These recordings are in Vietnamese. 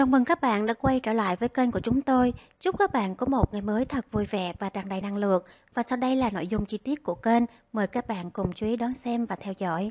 Chào mừng các bạn đã quay trở lại với kênh của chúng tôi. Chúc các bạn có một ngày mới thật vui vẻ và tràn đầy năng lượng. Và sau đây là nội dung chi tiết của kênh. Mời các bạn cùng chú ý đón xem và theo dõi.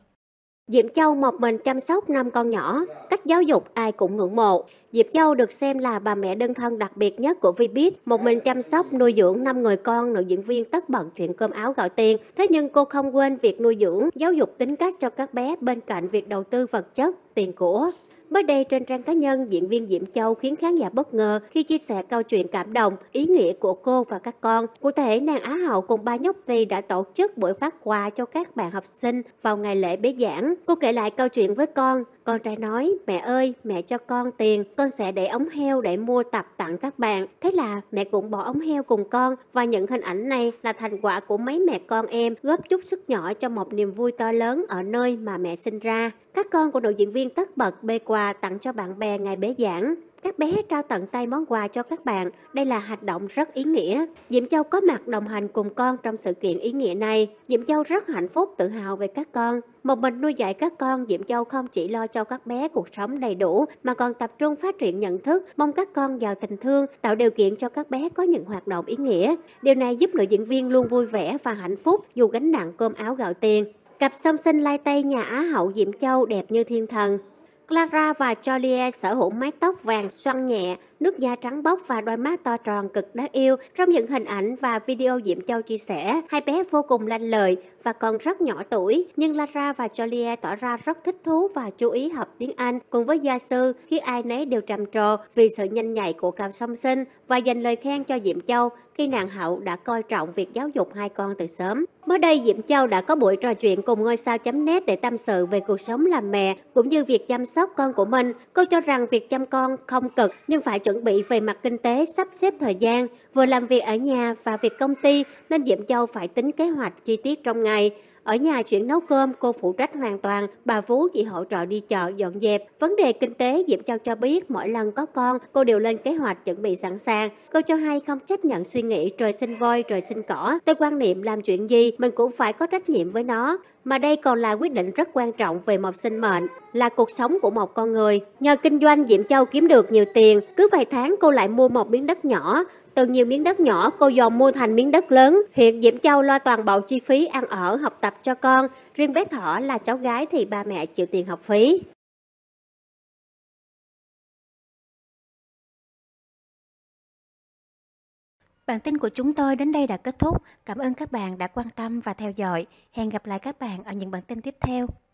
Diệp Châu một mình chăm sóc năm con nhỏ, cách giáo dục ai cũng ngưỡng mộ. Diệp Châu được xem là bà mẹ đơn thân đặc biệt nhất của Vbiz, một mình chăm sóc nuôi dưỡng năm người con, nữ diễn viên tất bận chuyện cơm áo gạo tiền. Thế nhưng cô không quên việc nuôi dưỡng, giáo dục tính cách cho các bé bên cạnh việc đầu tư vật chất, tiền của. Mới đây trên trang cá nhân, diễn viên Diễm Châu khiến khán giả bất ngờ khi chia sẻ câu chuyện cảm động, ý nghĩa của cô và các con. Cụ thể, nàng Á hậu cùng ba nhóc Tì đã tổ chức buổi phát quà cho các bạn học sinh vào ngày lễ bế giảng. Cô kể lại câu chuyện với con, con trai nói, mẹ ơi, mẹ cho con tiền, con sẽ để ống heo để mua tập tặng các bạn. Thế là mẹ cũng bỏ ống heo cùng con và những hình ảnh này là thành quả của mấy mẹ con em góp chút sức nhỏ cho một niềm vui to lớn ở nơi mà mẹ sinh ra. Các con của đội diễn viên tất bật bê quà quà tặng cho bạn bè ngày bế giảng. Các bé trao tận tay món quà cho các bạn, đây là hành động rất ý nghĩa. Diệm Châu có mặt đồng hành cùng con trong sự kiện ý nghĩa này. Diệm Châu rất hạnh phúc, tự hào về các con. Một mình nuôi dạy các con, Diệm Châu không chỉ lo cho các bé cuộc sống đầy đủ mà còn tập trung phát triển nhận thức, mong các con giàu tình thương, tạo điều kiện cho các bé có những hoạt động ý nghĩa. Điều này giúp nữ diễn viên luôn vui vẻ và hạnh phúc dù gánh nặng cơm áo gạo tiền. Cặp song sinh lai tây nhà Á hậu Diệm Châu đẹp như thiên thần, Clara và Jolie sở hữu mái tóc vàng xoăn nhẹ, nước da trắng bóc và đôi mắt to tròn cực đáng yêu. Trong những hình ảnh và video Diệm Châu chia sẻ, hai bé vô cùng lanh lợi và còn rất nhỏ tuổi, nhưng Lara và Jolie tỏ ra rất thích thú và chú ý học tiếng Anh cùng với gia sư khi ai nấy đều trầm trồ vì sự nhanh nhạy của cặp song sinh và dành lời khen cho Diệm Châu khi nàng hậu đã coi trọng việc giáo dục hai con từ sớm. Mới đây, Diệm Châu đã có buổi trò chuyện cùng ngôi sao chấm nét để tâm sự về cuộc sống làm mẹ cũng như việc chăm sóc con của mình. Cô cho rằng việc chăm con không cực nhưng phải chuẩn bị về mặt kinh tế, sắp xếp thời gian, vừa làm việc ở nhà và việc công ty nên Diệm Châu phải tính kế hoạch chi tiết trong ngày. Ở nhà chuyện nấu cơm, cô phụ trách hoàn toàn, bà Vú chỉ hỗ trợ đi chợ, dọn dẹp. Vấn đề kinh tế, Diễm Châu cho biết mỗi lần có con, cô đều lên kế hoạch chuẩn bị sẵn sàng. Cô cho hay không chấp nhận suy nghĩ trời sinh voi, trời sinh cỏ. Tôi quan niệm làm chuyện gì, mình cũng phải có trách nhiệm với nó mà đây còn là quyết định rất quan trọng về một sinh mệnh, là cuộc sống của một con người. Nhờ kinh doanh Diệm Châu kiếm được nhiều tiền, cứ vài tháng cô lại mua một miếng đất nhỏ, từ nhiều miếng đất nhỏ, cô dồn mua thành miếng đất lớn. Hiện Diễm Châu lo toàn bộ chi phí ăn ở, học tập cho con. Riêng bé Thỏ là cháu gái thì ba mẹ chịu tiền học phí. Bản tin của chúng tôi đến đây đã kết thúc. Cảm ơn các bạn đã quan tâm và theo dõi. Hẹn gặp lại các bạn ở những bản tin tiếp theo.